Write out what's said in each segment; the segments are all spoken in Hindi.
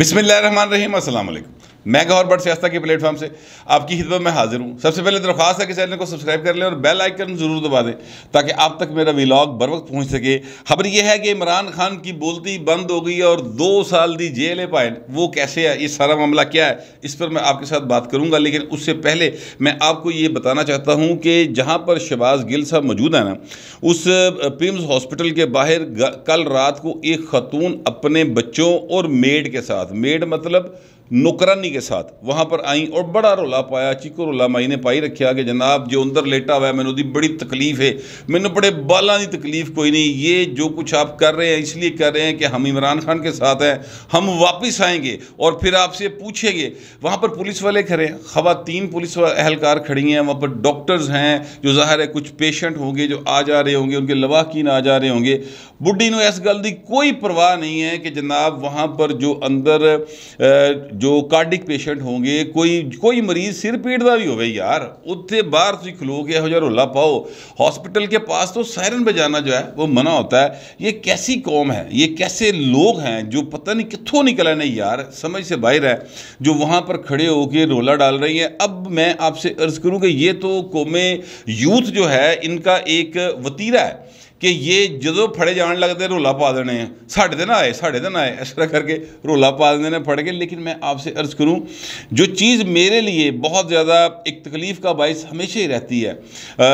बिसमिल्ल रन रहीम अल्लाम मैं गौर बट सियास्ता के प्लेटफॉर्म से आपकी खिदमत में हाजिर हूँ सबसे पहले दरख्वास्त है कि चैनल को सब्सक्राइब कर लें और बेल आइकन ज़रूर दबा दें ताकि आप तक मेरा विलाग बर वक्त पहुँच सके खबर यह है कि इमरान खान की बोलती बंद हो गई और दो साल दी जेल है पाए वो कैसे है ये सारा मामला क्या है इस पर मैं आपके साथ बात करूँगा लेकिन उससे पहले मैं आपको ये बताना चाहता हूँ कि जहाँ पर शबाज गिल साहब मौजूद हैं ना उस पिम्स हॉस्पिटल के बाहर कल रात को एक खतून अपने बच्चों और मेड के साथ मेड मतलब नौकरानी के साथ वहाँ पर आई और बड़ा रौला पाया चिको रौला माई ने पाई रखा कि जनाब जो अंदर लेटा हुआ है मैंने उसकी बड़ी तकलीफ है मैंने बड़े बालों की तकलीफ कोई नहीं ये जो कुछ आप कर रहे हैं इसलिए कर रहे हैं कि हम इमरान खान के साथ हैं हम वापस आएंगे और फिर आपसे पूछेंगे वहाँ पर पुलिस वाले खड़े हैं ख़वातीन पुलिस अहलकार खड़ी हैं वहाँ पर डॉक्टर्स हैं जो ज़ाहिर है कुछ पेशेंट होंगे जो आ जा रहे होंगे उनके लवाकिन आ जा रहे होंगे बुढ़ी ने इस गल की कोई परवाह नहीं है कि जनाब वहाँ पर जो अंदर जो कार्डिक पेशेंट होंगे कोई कोई मरीज सिर पीट का भी हो यार उत्थे बाहर तुम खलो के यहोजा रोला पाओ हॉस्पिटल के पास तो सायरन बजाना जो है वो मना होता है ये कैसी कौम है ये कैसे लोग हैं जो पता नहीं कितों निकल आने यार समझ से बाहर है जो वहाँ पर खड़े होकर रोला डाल रही हैं अब मैं आपसे अर्ज़ करूँ कि ये तो कौमें यूथ जो है इनका एक वतीरा है कि ये जो फड़े जाने लगते ਰੋਲਾ पा देने साढ़े ਸਾਡੇ ਤੇ ਨਾ साढ़े ਸਾਡੇ ਤੇ ਨਾ करके ਇਸ पा देने ਰੋਲਾ के लेकिन मैं आपसे अर्ज़ करूं जो चीज़ मेरे लिए बहुत ज़्यादा एक तकलीफ़ का बायस हमेशा ही रहती है आ,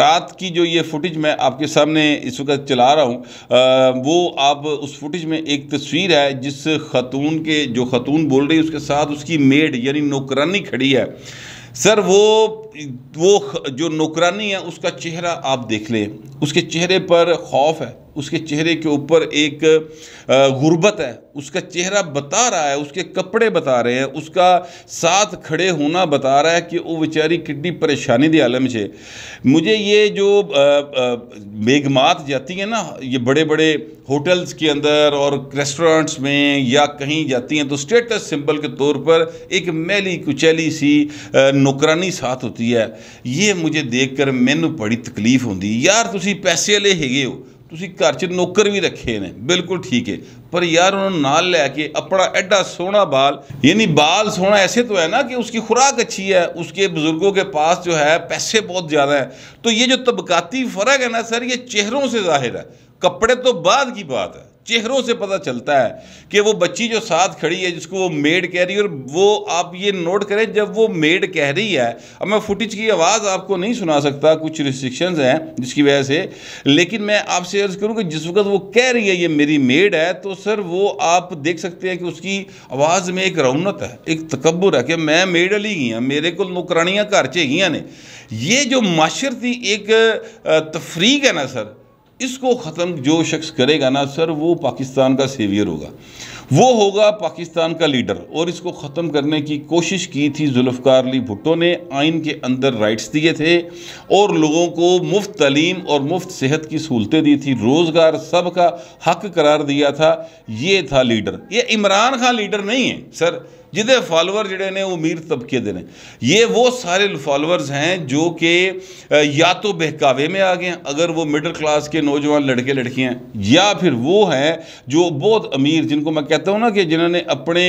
रात की जो ये फुटेज मैं आपके सामने इस वक्त चला रहा हूँ वो आप उस फुटेज में एक तस्वीर है जिस खतून के जो खतून बोल रही है उसके साथ उसकी मेड यानी नौकरानी खड़ी है सर वो वो जो नौकरानी है उसका चेहरा आप देख लें उसके चेहरे पर खौफ है उसके चेहरे के ऊपर एक गुर्बत है उसका चेहरा बता रहा है उसके कपड़े बता रहे हैं उसका साथ खड़े होना बता रहा है कि वो बेचारी कितनी परेशानी दी आलम से मुझे ये जो मेघमात जाती है ना ये बड़े बड़े होटल्स के अंदर और रेस्टोरेंट्स में या कहीं जाती हैं तो स्टेटस सिंबल के तौर पर एक मैली कुचैली सी नौकरानी साथ होती है होंगी है ये मुझे देख कर ਮੈਨੂੰ बड़ी तकलीफ होंगी यार तुम पैसे वाले है तुम घर च नौकर भी रखे ने बिल्कुल ठीक है पर यार उन्होंने नाल लैके अपना एडा सोना बाल यानी बाल सोना ऐसे तो है ना कि उसकी खुराक अच्छी है उसके बुज़ुर्गों के पास जो है पैसे बहुत ज़्यादा है तो ये जो तबकाती फ़र्क है ना सर ये चेहरों से ज़ाहिर है कपड़े तो बाद की बात है चेहरों से पता चलता है कि वो बच्ची जो साथ खड़ी है जिसको वो मेड कह रही है और वो आप ये नोट करें जब वो मेड कह रही है अब मैं फुटेज की आवाज़ आपको नहीं सुना सकता कुछ रिस्ट्रिक्शंस हैं जिसकी वजह से लेकिन मैं आपसे अर्ज़ करूँ कि जिस वक्त वो कह रही है ये मेरी मेड है तो सर वो आप देख सकते हैं कि उसकी आवाज़ में एक रौनत है एक तकबर है कि मैं मेड अली गई हूँ मेरे को नौकरानियाँ घर चाहिए ने ये जो माशरती एक तफरीक है ना सर इसको ख़त्म जो शख्स करेगा ना सर वो पाकिस्तान का सेवियर होगा वो होगा पाकिस्तान का लीडर और इसको ख़त्म करने की कोशिश की थी जुल्फ़कार अली भुट्टो ने आइन के अंदर राइट्स दिए थे और लोगों को मुफ्त तलीम और मुफ्त सेहत की सहूलतें दी थी रोज़गार सब का हक करार दिया था ये था लीडर ये इमरान खान लीडर नहीं है सर ਜਿਹਦੇ फॉलोअर जोड़े ने अमीर तबके देने ये वो सारे फॉलोअर्स हैं जो कि या तो बहकावे में आ गए अगर वो मिडिल क्लास के नौजवान लड़के लड़कियाँ या फिर वो हैं जो बहुत अमीर जिनको मैं कहता हूँ ना कि जिन्होंने अपने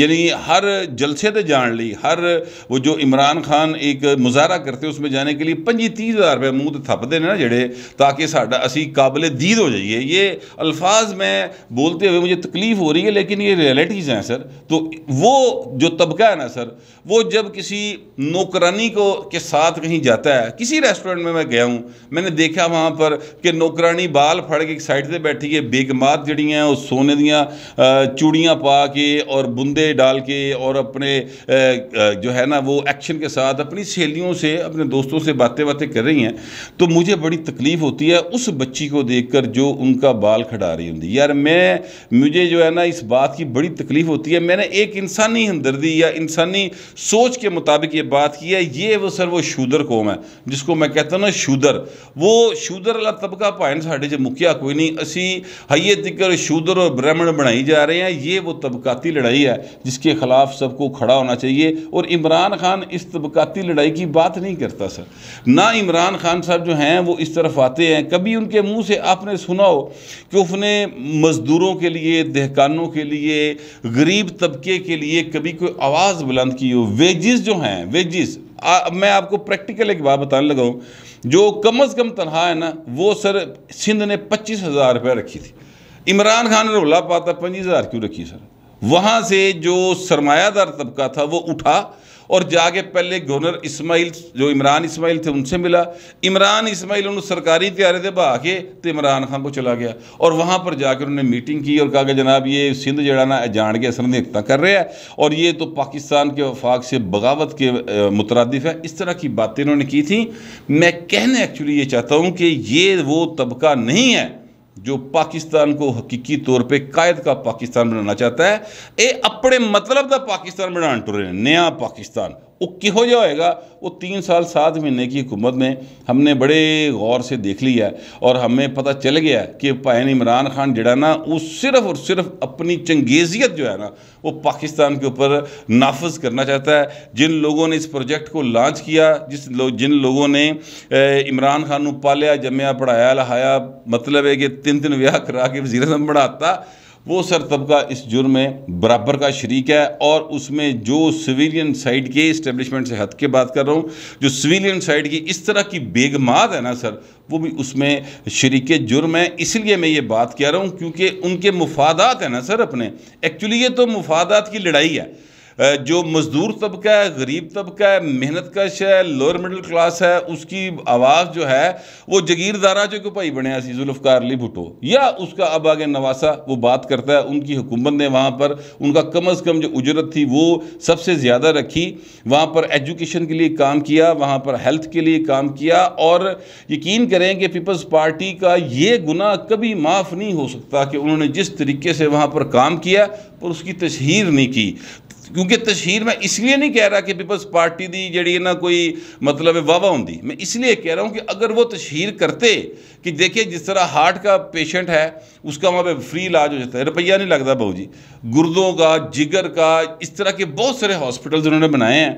यानी हर जलसे तो जान ली हर वो जो इमरान खान एक मुजाहरा करते उसमें जाने के लिए पंजी तीस हज़ार रुपये मुँह तो थपते हैं ना जड़े ताकि साढ़ा असी काबिल दीद हो जाइए ये अल्फाज मैं बोलते हुए मुझे तकलीफ़ हो रही है लेकिन ये रियलिटीज़ हैं सर तो वो जो तबका है ना सर वो जब किसी नौकरानी को के साथ कहीं जाता है किसी रेस्टोरेंट में मैं गया हूँ मैंने देखा वहाँ पर कि नौकरानी बाल फड़ के एक साइड से बैठी है बेगमात जड़ी हैं और सोने दियाँ चूड़ियाँ पा के और बूंदे डाल के और अपने जो है ना वो एक्शन के साथ अपनी सहेलियों से अपने दोस्तों से बातें बातें कर रही हैं तो मुझे बड़ी तकलीफ़ होती है उस बच्ची को देख कर जो उनका बाल खड़ा रही होती यार मैं मुझे जो है ना इस बात की बड़ी तकलीफ़ होती है मैंने एक इंसान इंसानी हमदर्दी या इंसानी सोच के मुताबिक ये बात की है ये वो सर वो शूदर कौम है जिसको मैं कहता हूँ ना शूदर वो शूदर वाला तबका भाएं साढ़े जो मुखिया कोई नहीं असी हइये तिकर शूदर और ब्राह्मण बनाई जा रहे हैं ये वो तबकाती लड़ाई है जिसके खिलाफ सबको खड़ा होना चाहिए और इमरान खान इस तबकाती लड़ाई की बात नहीं करता सर ना इमरान खान साहब जो हैं वो इस तरफ आते हैं कभी उनके मुंह से आपने सुना हो कि उसने मज़दूरों के लिए दहकानों के लिए गरीब तबके के लिए लिए कभी कोई आवाज़ बुलंद की हो वेजिस जो हैं वेजिस मैं आपको प्रैक्टिकल एक बात बताने लगा हूँ जो कम अज़ कम तनख्वाह है ना वो सर सिंध ने पच्चीस हज़ार रुपये रखी थी इमरान खान ने रोला पाता पच्चीस हज़ार क्यों रखी सर वहाँ से जो सरमायादार तबका था वो उठा और जाके पहले गवर्नर इसमाइल जो इमरान इस्माइल थे उनसे मिला इमरान इसमाइल उन्होंने सरकारी तैयारी थे बहा के तो इमरान खान को चला गया और वहाँ पर जाकर उन्होंने मीटिंग की और कहा कि जनाब ये सिंध जड़ा ना जान के असर नेकता कर रहा है और ये तो पाकिस्तान के वफाक से बगावत के मुतरदफ है इस तरह की बातें उन्होंने की थी मैं कहना एक्चुअली ये चाहता हूँ कि ये वो तबका नहीं है जो पाकिस्तान को हकीकी तौर पर कायद का पाकिस्तान बनाना चाहता है ये अपने मतलब का पाकिस्तान बनाने तुरे नया पाकिस्तान वो किहो होएगा वो तीन साल सात महीने की हुकूमत में हमने बड़े गौर से देख लिया और हमें पता चल गया कि पैन इमरान खान जड़ा ना वो सिर्फ़ और सिर्फ अपनी चंगेजियत जो है ना वो पाकिस्तान के ऊपर नाफज करना चाहता है जिन लोगों ने इस प्रोजेक्ट को लॉन्च किया जिस लो, जिन लोगों ने इमरान खान पालिया जमया पढ़ाया लहाया मतलब है कि तीन तीन व्याह करा के वजीर बढ़ाता वो सर तबका इस जुर्म में बराबर का शरीक है और उसमें जो सिविलियन साइड के इस्टेब्लिशमेंट से हद के बात कर रहा हूँ जो सिविलियन साइड की इस तरह की बेगमात है ना सर वो भी उसमें शरीक जुर्म है इसलिए मैं ये बात कह रहा हूँ क्योंकि उनके मुफादात हैं ना सर अपने एक्चुअली ये तो मुफादात की लड़ाई है जो मज़दूर तबका है गरीब तबका है मेहनत कश है लोअर मिडल क्लास है उसकी आवाज़ जो है वो जगीरदारा जो कि भाई बने सी जुल्फ़कार अली भुटो या उसका अब आगे नवासा वो बात करता है उनकी हुकूमत ने वहाँ पर उनका कम अज़ कम जो उजरत थी वो सबसे ज़्यादा रखी वहाँ पर एजुकेशन के लिए काम किया वहाँ पर हेल्थ के लिए काम किया और यकीन करें कि पीपल्स पार्टी का ये गुना कभी माफ़ नहीं हो सकता कि उन्होंने जिस तरीके से वहाँ पर काम किया पर उसकी तशहर नहीं की क्योंकि तशहर मैं इसलिए नहीं कह रहा कि पीपल्स पार्टी की जी कोई मतलब ਨਾ वाहवा होंगी मैं इसलिए कह रहा हूँ कि अगर वो तशहर करते कि देखिए जिस तरह हार्ट का पेशेंट है उसका वहाँ पर फ्री इलाज हो जाता है रुपया नहीं लगता बहू जी गुर्दों का जिगर का इस तरह के बहुत सारे हॉस्पिटल उन्होंने बनाए हैं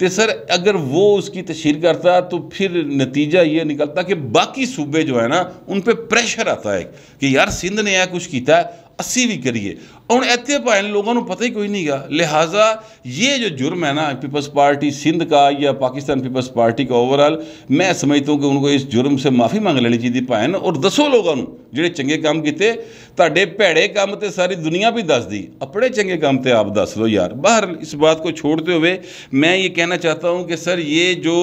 तो सर अगर वो उसकी तशहर करता तो फिर नतीजा ये निकलता कि बाकी सूबे जो है ना उन पर प्रेशर आता है कि यार सिंध ने यह कुछ किया ਅਸੀਂ ਵੀ ਕਰੀਏ ਹੁਣ ਇੱਥੇ ਭਾਈ ਲੋਕਾਂ ਨੂੰ ਪਤਾ ਹੀ ਕੋਈ ਨਹੀਂਗਾ ਲਿਹਾਜ਼ਾ ਇਹ ਜੋ ਜੁਰਮ ਹੈ ਨਾ ਪੀਪਲਸ ਪਾਰਟੀ ਸਿੰਧ ਕਾ ਜਾਂ ਪਾਕਿਸਤਾਨ ਪੀਪਲਸ ਪਾਰਟੀ ਕਾ ਓਵਰਆਲ ਮੈਂ ਸਮਝਦਾ ਹਾਂ ਕਿ ਉਹਨਾਂ उनको ਇਸ ਜੁਰਮ ਸੇ ਮਾਫੀ ਮੰਗ ਲੈਣੀ ਚਾਹੀਦੀ ਭੈਣ ਔਰ ਦੱਸੋ ਲੋਕਾਂ ਨੂੰ ਜਿਹੜੇ ਚੰਗੇ ਕੰਮ ਕੀਤੇ ਤੁਹਾਡੇ ਭੈੜੇ ਕੰਮ ਤੇ ਸਾਰੀ ਦੁਨੀਆ ਵੀ ਦੱਸਦੀ ਆਪਣੇ ਚੰਗੇ ਕੰਮ ਤੇ ਆਪ ਦੱਸ ਲਓ ਯਾਰ ਬਾਹਰ ਇਸ ਬਾਤ ਕੋ ਛੋੜਦੇ ਹੋਵੇ ਮੈਂ ਇਹ ਕਹਿਣਾ ਚਾਹਤਾ ਹਾਂ ਕਿ ਸਰ ਇਹ ਜੋ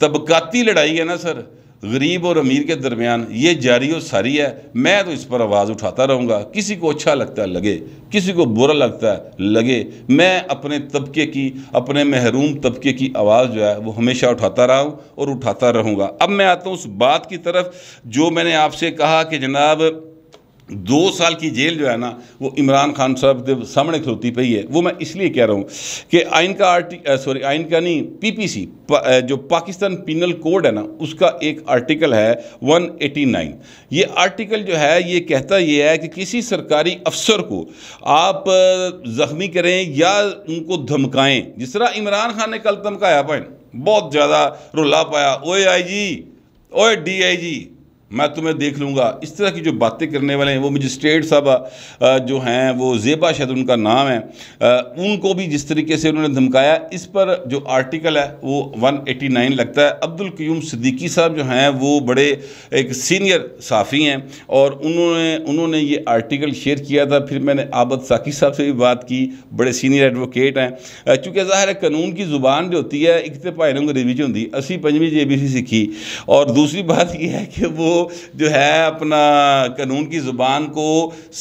ਤਬਕਾਤੀ ਲੜਾਈ ਹੈ ਨਾ ਸਰ गरीब और अमीर के दरमियान ये जारी और सारी है मैं तो इस पर आवाज़ उठाता रहूँगा किसी को अच्छा लगता है लगे किसी को बुरा लगता है लगे मैं अपने तबके की अपने महरूम तबके की आवाज़ जो है वो हमेशा उठाता रहा हूँ और उठाता रहूँगा अब मैं आता हूँ उस बात की तरफ जो मैंने आपसे कहा कि जनाब दो साल की जेल जो है ना वो इमरान खान साहब के सामने खलोती पई है वो मैं इसलिए कह रहा हूँ कि आइन का आर्टिक सॉरी आइन का नहीं पीपीसी पा, जो पाकिस्तान पिनल कोड है ना उसका एक आर्टिकल है 189 ये आर्टिकल जो है ये कहता ये है कि किसी सरकारी अफसर को आप ज़ख्मी करें या उनको धमकाएं जिस तरह इमरान खान ने कल धमकाया पाए बहुत ज़्यादा रुला पाया ओ आई जी ओ डी आई जी मैं तुम्हें देख लूँगा इस तरह की जो बातें करने वाले हैं वो मजिस्ट्रेट साहब जो हैं वो जेबा शायद उनका नाम है उनको भी जिस तरीके से उन्होंने धमकाया इस पर जो आर्टिकल है वो 189 लगता है अब्दुल क्यूम सिद्दीकी साहब जो हैं वो बड़े एक सीनियर साफ़ी हैं और उन्होंने उन्होंने ये आर्टिकल शेयर किया था फिर मैंने आबद साकी साहब से भी बात की बड़े सीनियर एडवोकेट हैं चूँकि ज़ाहिर कानून की जुबान जो होती है इकते तो भाई अंग्रेजी होंगी असी पंजी जे बी सी सीखी और दूसरी बात यह है कि वो जो है अपना कानून की ज़ुबान को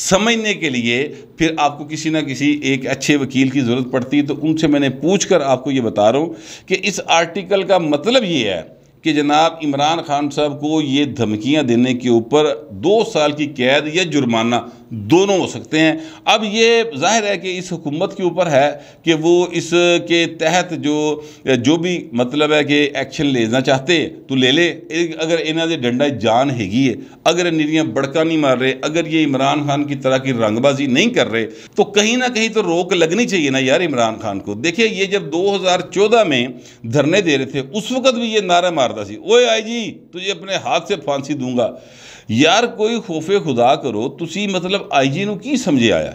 समझने के लिए फिर आपको किसी ना किसी एक अच्छे वकील की ज़रूरत पड़ती है तो उनसे मैंने पूछ कर आपको ये बता रहा हूँ कि इस आर्टिकल का मतलब ये है कि जनाब इमरान खान साहब को ये धमकियां देने के ऊपर दो साल की कैद या जुर्माना दोनों हो सकते हैं अब ये जाहिर है कि इस हुकूमत के ऊपर है कि वो इसके तहत जो जो भी मतलब है कि एक्शन लेना चाहते तो ले ले अगर इन्होंने डंडा जान हैगी है अगर निरिया बड़का नहीं मार रहे अगर ये इमरान खान की तरह की रंगबाजी नहीं कर रहे तो कहीं ना कहीं तो रोक लगनी चाहिए ना यार इमरान खान को देखिए ये जब दो में धरने दे रहे थे उस वक्त भी ये नारा मारता सी ओ आई जी तुझे अपने हाथ से फांसी दूंगा यार ਯਾਰ ਕੋਈ ਖੋਫੇ ਖੁਦਾ ਕਰੋ ਤੁਸੀਂ ਮਤਲਬ ਆਈਜੀ ਨੂੰ ਕੀ ਸਮਝਿਆ ਆ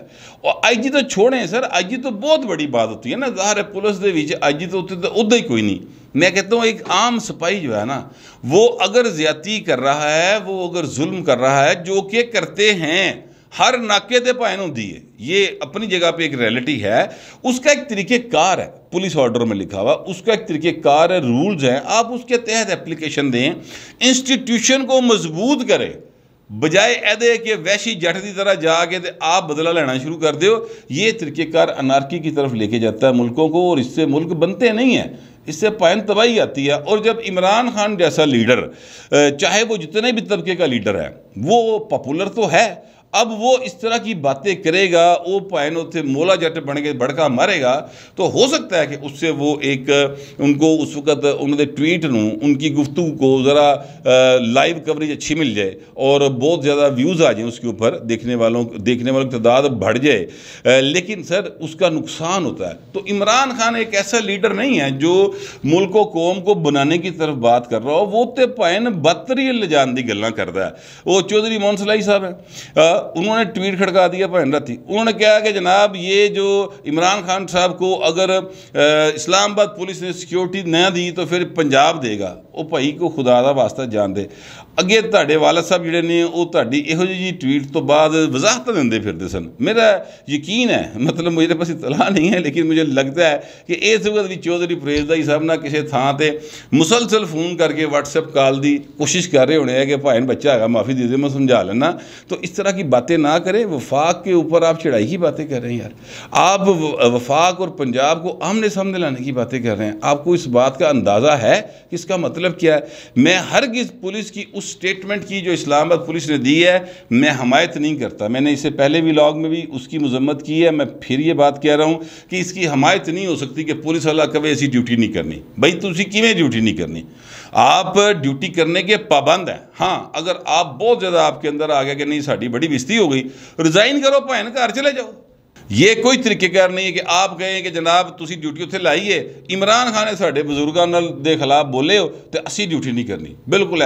ਉਹ ਆਈਜੀ ਤਾਂ ਛੋੜੇ ਸਰ ਆਈਜੀ ਤਾਂ ਬਹੁਤ ਬੜੀ ਬਾਤ ਹੁੰਦੀ ਹੈ ਨਾ है ਹੈ पुलिस के आई जी तो तो उदा ही कोई नहीं मैं कहता हूँ एक आम सिपाही जो है ना वो अगर ज्यादती कर रहा है वो अगर जुल्म कर रहा है जो कि करते हैं हर नाके पाए भैन होंगी है ये अपनी जगह पर एक रियलिटी है उसका एक तरीके कार है पुलिस ऑर्डर में लिखा हुआ उसका एक तरीक़ेकार है रूल्स हैं आप उसके तहत एप्लीकेशन दें इंस्टीट्यूशन को मजबूत करें बजाय ऐदे कि वैशी जट की तरह जाके तो आप बदला लेना शुरू कर दो ये तरीक़ेकार अनारकी की तरफ लेके जाता है मुल्कों को और इससे मुल्क बनते नहीं हैं इससे पैन तबाही आती है और जब इमरान खान जैसा लीडर चाहे वो जितने भी तबके का लीडर है वो पॉपुलर तो है अब वो इस तरह की बातें करेगा वो पैन उसे मोला जट बन के भड़का मारेगा तो हो सकता है कि उससे वो एक उनको उस वक्त उन्होंने ट्वीट न उनकी गुफ्तु को ज़रा लाइव कवरेज अच्छी मिल जाए और बहुत ज़्यादा व्यूज़ आ जाए उसके ऊपर देखने वालों देखने वालों की तादाद बढ़ जाए लेकिन सर उसका नुकसान होता है तो इमरान खान एक ऐसा लीडर नहीं है जो मुल्क कौम को बनाने की तरफ बात कर रहा हो वो तो पैन बदतरी ले जाने की गल करता है वो चौधरी मोहन सलाई साहब है उन्होंने ट्वीट खड़का दिया भैन रथी उन्होंने कहा कि जनाब ये जो इमरान खान साहब को अगर इस्लामाबाद पुलिस ने सिक्योरिटी ना दी तो फिर पंजाब देगा ਉਹ ਭਾਈ ਕੋ ਖੁਦਾ ਦਾ ਵਾਸਤਾ ਜਾਣਦੇ ਅੱਗੇ ਤੁਹਾਡੇ ਵਾਲਦ ਸਾਹਿਬ ਜਿਹੜੇ ਨੇ ਉਹ ਤੁਹਾਡੀ ਇਹੋ ਜਿਹੀ ਟਵੀਟ ਤੋਂ ਬਾਅਦ ਵਜ਼ਾਹਤ ਦਿੰਦੇ ਫਿਰਦੇ ਸਨ ਮੇਰਾ ਯਕੀਨ ਹੈ ਮਤਲਬ ਮੇਰੇ ਪਾਸ ਇਤਲਾ ਨਹੀਂ ਹੈ ਲੇਕਿਨ ਮੈਨੂੰ ਲੱਗਦਾ ਹੈ ਕਿ ਇਸ ਵਕਤ ਵੀ ਚੌਧਰੀ ਪ੍ਰੇਜ਼ਦਾਈ ਸਾਹਿਬ ਨਾਲ ਕਿਸੇ ਥਾਂ ਤੇ ਮੁਸਲਸਲ ਫੋਨ ਕਰਕੇ WhatsApp ਕਾਲ ਦੀ ਕੋਸ਼ਿਸ਼ ਕਰ ਰਹੇ ਹੋਣੇ ਹੈ ਕਿ ਭਾਈ ਬੱਚਾ ਹੈਗਾ ਮਾਫੀ ਦੇ ਦੇ ਮੈਂ ਸਮਝਾ ਲੈਣਾ ਤਾਂ ਇਸ ਤਰ੍ਹਾਂ ਕੀ बातें ना करें वफाक के ऊपर आप चढ़ाई की बातें कर रहे हैं यार आप वफाक और पंजाब को आमने सामने लाने की बातें कर रहे हैं आपको इस बात का अंदाज़ा है कि इसका मतलब क्या है मैं हर किस पुलिस की उस स्टेटमेंट की जो इस्लामाबाद पुलिस ने दी है मैं हमायत नहीं करता मैंने इससे पहले भी लॉग में भी उसकी मजम्मत की है मैं फिर ये बात कह रहा हूँ कि इसकी हमायत नहीं हो सकती कि पुलिस वाला कभी ऐसी ड्यूटी नहीं करनी भाई तुझे किमें ड्यूटी नहीं करनी आप ड्यूटी करने के पाबंद हैं हाँ अगर आप बहुत ज़्यादा आपके अंदर आ गया कि नहीं साड़ी बड़ी किश्ती हो गई रिजाइन करो भैन घर चले जाओ ये कोई तरीकेकार नहीं है कि आप गए कि जनाब तुम ड्यूटी उत्थे ਲਾਈ ਹੈ ਇਮਰਾਨ ਖਾਨ ਨੇ ਸਾਡੇ ਬਜ਼ੁਰਗਾਂ ਨਾਲ ਦੇ ਖਿਲਾਫ ਬੋਲੇ ਹੋ ਤੇ ਅਸੀਂ ਡਿਊਟੀ ਨਹੀਂ ਕਰਨੀ ਬਿਲਕੁਲ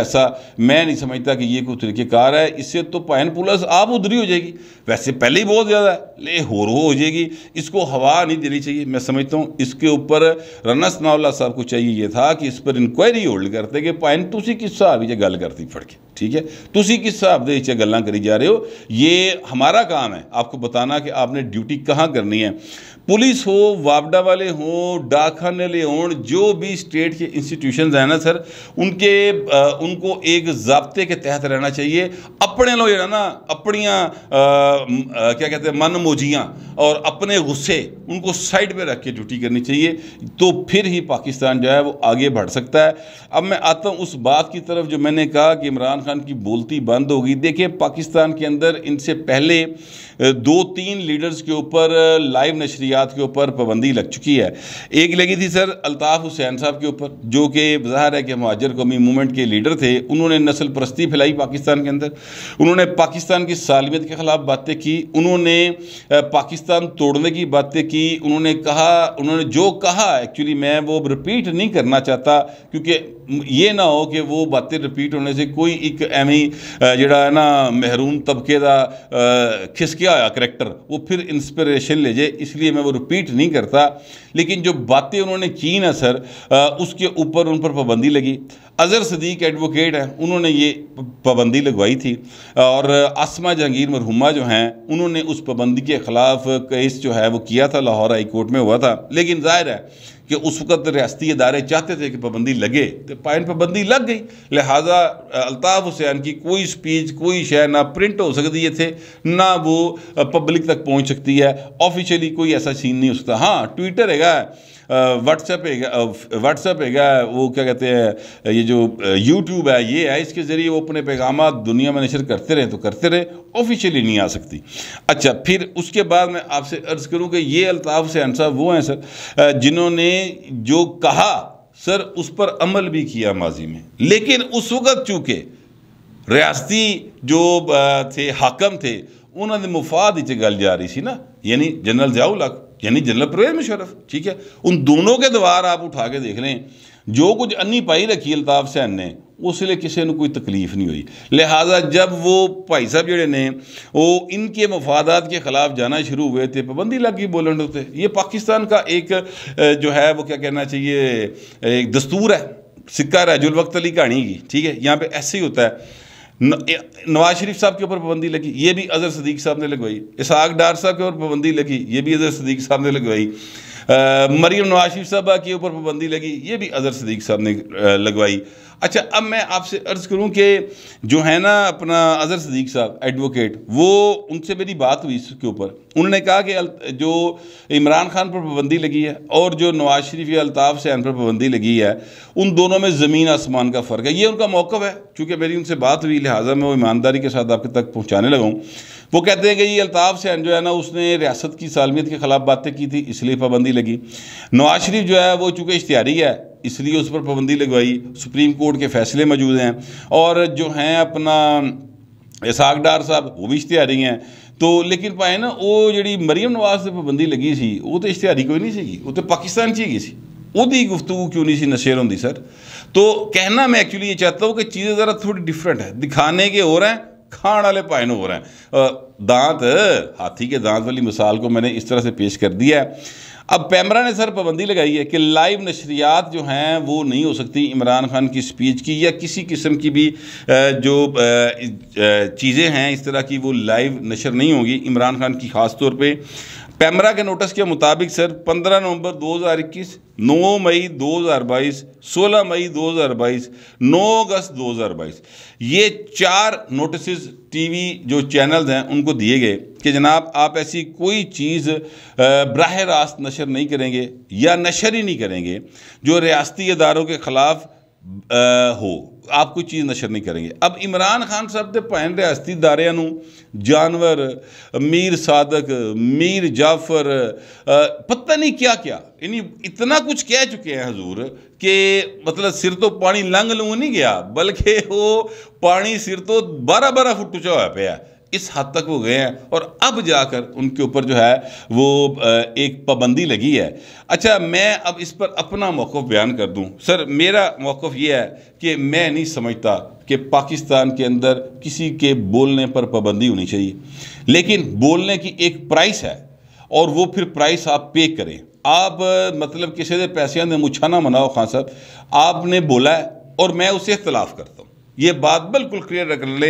नहीं समझता कि ये कोई तरीक़ेकार है इससे तो पैन पुलिस आप उधरी हो जाएगी वैसे पहले ही बहुत ज़्यादा है ले होर हो जाएगी इसको हवा नहीं देनी चाहिए मैं समझता हूँ इसके ऊपर रनस नावला साहब को चाहिए ये था कि इस पर इंक्वायरी होल्ड करते कि पैन तुम किस हिसाब से गल करती फड़ के ठीक है तुम किस हिसाब से गल करी जा रहे हो ये हमारा काम है आपको बताना कि आपने ड्यूटी ड्यूटी कहाँ करनी है पुलिस हो वापडा वाले हो डाकखाने वाले हो जो भी स्टेट के इंस्टीट्यूशन हैं ना सर उनके आ, उनको एक जबते के तहत रहना चाहिए अपने लोग ना अपनिया क्या कहते हैं मन मोजियाँ और अपने गुस्से उनको साइड पे रख के ड्यूटी करनी चाहिए तो फिर ही पाकिस्तान जो है वो आगे बढ़ सकता है अब मैं आता हूँ उस बात की तरफ जो मैंने कहा कि इमरान खान की बोलती बंद होगी देखिए पाकिस्तान के अंदर इनसे पहले दो तीन लीडर्स के ऊपर लाइव नशरियात के ऊपर पाबंदी लग चुकी है एक लगी थी सर अल्ताफ़ हुसैन साहब के ऊपर जो कि बाहर है कि महाजर कौमी मूवमेंट के लीडर थे उन्होंने नस्ल परस्ती फैलाई पाकिस्तान के अंदर उन्होंने पाकिस्तान की सालमियत के ख़िलाफ़ बातें की उन्होंने पाकिस्तान तोड़ने की बातें की उन्होंने कहा उन्होंने जो कहा एक्चुअली मैं वो रिपीट नहीं करना चाहता क्योंकि ये ना हो कि वो बातें रिपीट होने से कोई एक एवं जोड़ा है महरूम तबके का खिसकिया हुआ करैक्टर वो फिर इंसान इंस्पिरेशन जाए इसलिए मैं वो रिपीट नहीं करता लेकिन जो बातें उन्होंने की ना सर उसके ऊपर उन पर पाबंदी लगी अज़हर सदीक एडवोकेट हैं उन्होंने ये पाबंदी लगवाई थी और आसमा जहांगीर मरहुमा जो हैं उन्होंने उस पाबंदी के ख़िलाफ़ केस जो है वो किया था लाहौर हाई कोर्ट में हुआ था लेकिन ज़ाहिर है कि उस वक्त रियाती इदारे चाहते थे कि पाबंदी लगे तो पाइन पाबंदी लग गई लिहाजा अलताफ़ हुसैन की कोई स्पीच कोई शह ना प्रिंट हो सकती है इतने ना वो पब्लिक तक पहुँच सकती है ऑफिशियली कोई ऐसा सीन नहीं हो सकता हाँ ट्विटर है व्हाट्सएप व्हाट्सएप है क्या वो क्या कहते हैं ये जो यूट्यूब है ये है इसके ज़रिए वो अपने पैगाम दुनिया में नशर करते रहे तो करते रहे ऑफिशियली नहीं आ सकती अच्छा फिर उसके बाद मैं आपसे अर्ज़ करूँ कि ये अल्ताफ़ हुसैन साहब वो हैं सर जिन्होंने जो कहा सर उस पर अमल भी किया माजी में लेकिन उस वक़्त चूँकि रियासती जो थे हाकम थे उन्होंने मुफाद गल जा रही थी ना यानी जनरल जाऊ लख यानी जनरल परवेज मुशरफ ठीक है उन दोनों के द्वार आप उठा के देख लें जो कुछ अन्नी पाई रखी अल्ताफ सैन ने उसलिए किसी को कोई तकलीफ नहीं हुई लिहाजा जब वो भाई साहब जोड़े ने वो इनके मफादात के खिलाफ जाना शुरू हुए थे पाबंदी लग गई बोलन होते ये पाकिस्तान का एक जो है वो क्या कहना चाहिए एक दस्तूर है सिक्का जुल वक्त अली कहानी की ठीक है यहाँ पे ऐसे ही होता है नवाज शरीफ साहब के ऊपर पाबंदी लगी ये भी अजहर सदीक साहब ने लगवाई इसहाक डार साहब के ऊपर पाबंदी लगी ये भी अजहर सदीक साहब ने लगवाई मरियम नवाज शरीफ साहबा के ऊपर पाबंदी लगी ये भी अजहर सदीक साहब ने लगवाई अच्छा अब मैं आपसे अर्ज़ करूं कि जो है ना अपना अजहर सदीक साहब एडवोकेट वो उनसे मेरी बात हुई इसके ऊपर उन्होंने कहा कि जो इमरान खान पर पाबंदी लगी है और जो नवाज शरीफ या अलताफ़ सैन पर पाबंदी लगी है उन दोनों में ज़मीन आसमान का फ़र्क है ये उनका मौक़ है चूँकि मेरी उनसे बात हुई लिहाजा मैं वो ईमानदारी के साथ आपके तक पहुँचाने लगाऊँ वो कहते हैं कि ये अल्ताफ़ सैन जो है ना उसने रियासत की सालमियत के ख़िलाफ़ बातें की थी इसलिए पाबंदी लगी नवाज शरीफ जो है वो चूँकि इश्तियारी है इसलिए उस पर पाबंदी लगवाई सुप्रीम कोर्ट के फैसले मौजूद हैं और जो हैं अपना इसाक डार साहब वो भी इश्तिहारी हैं तो लेकिन पाए ना वो ਜਿਹੜੀ ਮਰੀਮ ਨਵਾਜ਼ से पाबंदी लगी ਸੀ वो ਤੇ ਇਸ਼ਤਿਹਾਰੀ ਕੋਈ ਨਹੀਂ ਸੀਗੀ ਉਹ ਤੇ ਪਾਕਿਸਤਾਨ ਚ ਹੀ ਸੀ ਉਹਦੀ ਗੁਫ਼ਤਗੂ ਕਿਉਂ ਨਹੀਂ ਸੀ ਨਸ਼ੇਰ ਹੁੰਦੀ तो कहना मैं एक्चुअली ये चाहता हूँ कि चीज़ें ज़रा थोड़ी डिफरेंट है दिखाने के हो रहे हैं खाण वाले पायन हो रहे हैं दांत हाथी के दांत वाली मिसाल को मैंने इस तरह से पेश कर दिया है अब पैमरा ने सर पाबंदी लगाई है कि लाइव नशरियात जो हैं वो नहीं हो सकती इमरान खान की स्पीच की या किसी किस्म की भी जो चीज़ें हैं इस तरह की वो लाइव नशर नहीं होगी इमरान खान की ख़ास तौर पे पैमरा के नोटिस के मुताबिक सर 15 नवंबर 2021, 9 मई 2022, 16 मई 2022, 9 अगस्त 2022 ये चार नोटिस टीवी जो चैनल्स हैं उनको दिए गए कि जनाब आप ऐसी कोई चीज़ बरह रास्त नशर नहीं करेंगे या नशर ही नहीं करेंगे जो रियाती इदारों के ख़िलाफ़ हो ਆਪ ਕੋਈ ਚੀਜ਼ ਨਸ਼ਰ ਨਹੀਂ ਕਰਨਗੇ ਅਬ ਇਮਰਾਨ ਖਾਨ ਸਾਹਿਬ ਦੇ ਭੈਣ ਰਿਆਸਤੀ ਦਾਰਿਆਂ ਨੂੰ ਜਾਨਵਰ ਮੀਰ ਸਾਦਕ ਮੀਰ ਜਾਫਰ ਪਤਾ ਨਹੀਂ ਕੀ ਕੀ ਇਨੀ ਇਤਨਾ ਕੁਝ ਕਹਿ ਚੁੱਕੇ ਹੈ ਹਜ਼ੂਰ ਕਿ ਮਤਲਬ ਸਿਰ ਤੋਂ ਪਾਣੀ ਲੰਘ ਲੂ ਨਹੀਂ ਗਿਆ ਬਲਕਿ ਉਹ ਪਾਣੀ ਸਿਰ ਤੋਂ 12 12 ਫੁੱਟ ਚ ਹੋਇਆ ਪਿਆ इस हद तक वो गए हैं और अब जाकर उनके ऊपर जो है वो एक पाबंदी लगी है अच्छा मैं अब इस पर अपना मौक़ बयान कर दूं सर मेरा मौक़ ये है कि मैं नहीं समझता कि पाकिस्तान के अंदर किसी के बोलने पर पाबंदी होनी चाहिए लेकिन बोलने की एक प्राइस है और वो फिर प्राइस आप पे करें आप मतलब किसी के पैसे ने मुछा मनाओ खान साहब आपने बोला है और मैं उसे इख्तलाफ करता हूँ ये बात बिल्कुल क्लियर कर ले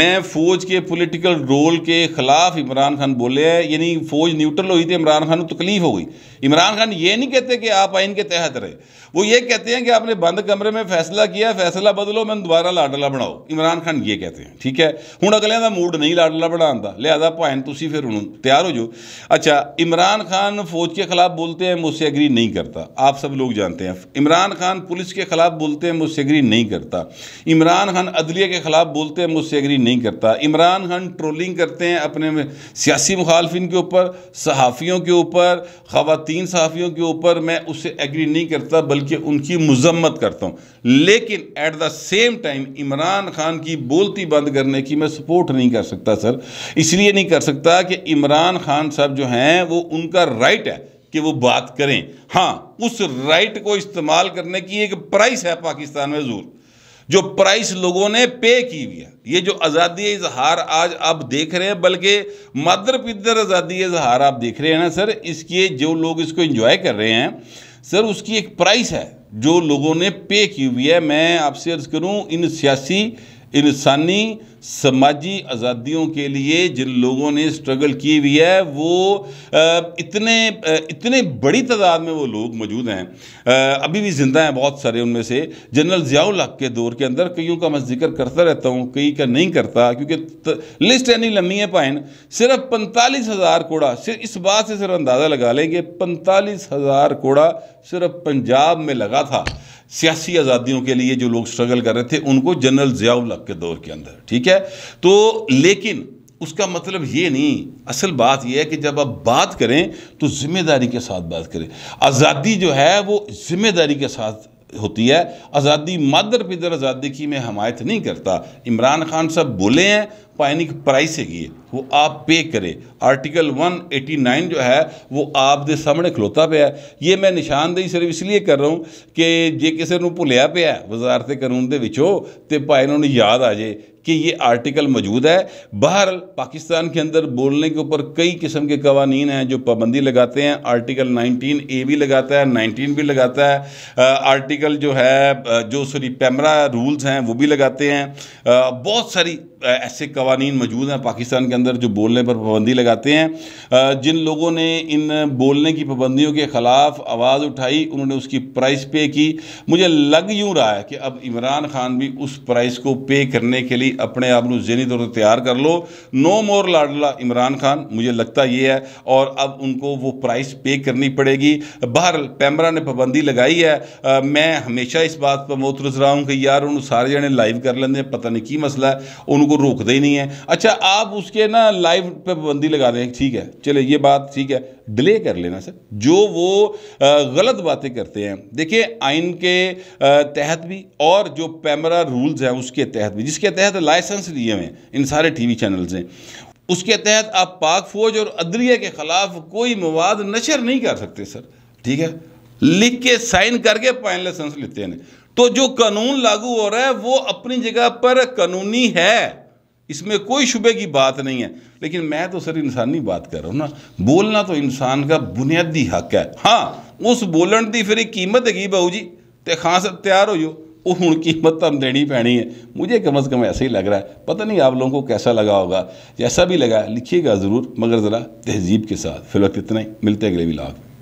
मैं फ़ौज के पॉलिटिकल रोल के ख़िलाफ़ इमरान खान बोले हैं यानी फ़ौज न्यूट्रल हुई थी इमरान खान को तकलीफ़ हो गई इमरान खान ये नहीं कहते कि आप आइन के तहत रहे वो ये कहते हैं कि आपने बंद कमरे में फैसला किया फैसला बदलो मैं दोबारा लाडला बनाओ इमरान खान ये कहते हैं ठीक है हूँ अगलिया का मूड नहीं लाडला बनाने का लिहाजा भाएं तुम फिर हूँ तैयार हो जाओ अच्छा इमरान खान फ़ौज के ख़िलाफ़ बोलते हैं मुझसे एग्री नहीं करता आप सब लोग जानते हैं इमरान खान पुलिस के ख़िलाफ़ बोलते हैं मुझसे एग्री नहीं करता इमरान इमरान खान अदलिया के ख़िलाफ़ बोलते हैं मुझसे एग्री नहीं करता इमरान खान ट्रोलिंग करते हैं अपने सियासी मुखालफिन के ऊपर सहाफ़ियों के ऊपर ख़वातीन सहाफ़ियों के ऊपर मैं उससे एग्री नहीं करता बल्कि उनकी मजम्मत करता हूँ लेकिन at the same time Imran Khan की बोलती बंद करने की मैं सपोर्ट नहीं कर सकता सर इसलिए नहीं कर सकता कि इमरान खान साहब जो हैं वो उनका राइट है कि वो बात करें हाँ उस राइट को इस्तेमाल करने की एक प्राइस है पाकिस्तान में ज़रूर जो प्राइस लोगों ने पे की हुई है ये जो आज़ादी इजहार आज आप देख रहे हैं बल्कि मदर पिदर आज़ादी इजहार आप देख रहे हैं ना सर इसके जो लोग इसको इंजॉय कर रहे हैं सर उसकी एक प्राइस है जो लोगों ने पे की हुई है मैं आपसे अर्ज़ करूँ इन सियासी इंसानी समाजी आज़ादियों के लिए जिन लोगों ने स्ट्रगल की हुई है वो इतने इतने बड़ी तादाद में वो लोग मौजूद हैं अभी भी ज़िंदा हैं बहुत सारे उनमें से जनरल ज़ियाउल हक के दौर के अंदर कईयों का मैं जिक्र करता रहता हूँ कई का नहीं करता क्योंकि लिस्ट यानी लम्बी है पाइन सिर्फ पैंतालीस हज़ार कोड़ा सिर्फ इस बात से सिर्फ अंदाज़ा लगा लेंगे पैंतालीस हज़ार कोड़ा सिर्फ पंजाब में लगा था सियासी आज़ादियों के लिए जो लोग स्ट्रगल कर रहे थे उनको जनरल ज़ियाउल हक के दौर के अंदर ठीक है तो लेकिन उसका मतलब ये नहीं असल बात यह है कि जब आप बात करें तो ज़िम्मेदारी के साथ बात करें आज़ादी जो है वो ज़िम्मेदारी के साथ होती है आज़ादी मादर पिदर आज़ादी की मैं हमायत नहीं करता इमरान खान साहब बोले हैं पानी की प्राइस हैगी वो आप पे करें आर्टिकल 189 जो है वो ਆਪ ਦੇ ਸਾਹਮਣੇ ਖਲੋਤਾ ਪਿਆ ਇਹ ਮੈਂ ਨਿਸ਼ਾਨਦੇਹੀ ਸਿਰਫ ਇਸ ਲਈ ਕਰ ਰਹਾ ਹਾਂ ਕਿ ਜੇ ਕਿਸੇ ਨੂੰ ਭੁੱਲਿਆ ਪਿਆ ਵਜ਼ਾਰਤ ਕਾਨੂੰਨ ਦੇ ਵਿੱਚੋਂ ਤੇ ਭਾਵੇਂ ਉਹਨਾਂ ਨੂੰ ਯਾਦ ਆ ਜੇ कि ये आर्टिकल मौजूद है बाहर पाकिस्तान के अंदर बोलने के ऊपर कई किस्म के कवानीन हैं जो पाबंदी लगाते हैं आर्टिकल 19 ए भी लगाता है 19 भी लगाता है आर्टिकल जो है जो सॉरी पैमरा रूल्स हैं वो भी लगाते हैं बहुत सारी ऐसे कवानीन मौजूद हैं पाकिस्तान के अंदर जो बोलने पर पाबंदी लगाते हैं जिन लोगों ने इन बोलने की पाबंदियों के ख़िलाफ़ आवाज़ उठाई उन्होंने उसकी प्राइस पे की मुझे लग यूँ रहा है कि अब इमरान खान भी उस प्राइस को पे करने के लिए अपने आप को जहनी तौर पर तैयार कर लो नो मोर लाडला इमरान खान मुझे लगता ये है और अब उनको वो प्राइस पे करनी पड़ेगी बाहर पैमरा ने पाबंदी लगाई है आ, मैं हमेशा इस बात पर मोतरज रहा हूँ कि यार उन्होंने सारे जने लाइव कर लेंगे पता नहीं की मसला है उनको उनको रोकते ही नहीं है अच्छा आप उसके ना लाइव पे पाबंदी लगा दें ठीक है चले ये बात ठीक है डिले कर लेना सर जो वो गलत बातें करते हैं देखिए आइन के तहत भी और जो पैमरा रूल्स हैं उसके तहत भी जिसके तहत लाइसेंस लिए हुए इन सारे टी चैनल्स हैं उसके तहत आप पाक फौज और अदलिया के ख़िलाफ़ कोई मवाद नशर नहीं कर सकते सर ठीक है लिख के साइन करके पाइन लाइसेंस लेते हैं तो जो कानून लागू हो रहा है वो अपनी जगह पर कानूनी है इसमें कोई शुबे की बात नहीं है लेकिन मैं तो सर इंसानी बात कर रहा हूँ ना बोलना तो इंसान का बुनियादी हक है हाँ उस बोलन की फिर कीमत हैगी बहू जी तो खास तैयार हो जो वो हूँ कीमत तो हम देनी पैनी है मुझे कम अज़ कम ऐसा ही लग रहा है पता नहीं आप लोगों को कैसा लगा होगा जैसा भी लगा लिखिएगा ज़रूर मगर ज़रा तहजीब के साथ वक्त इतना ही मिलते अगले भी लाख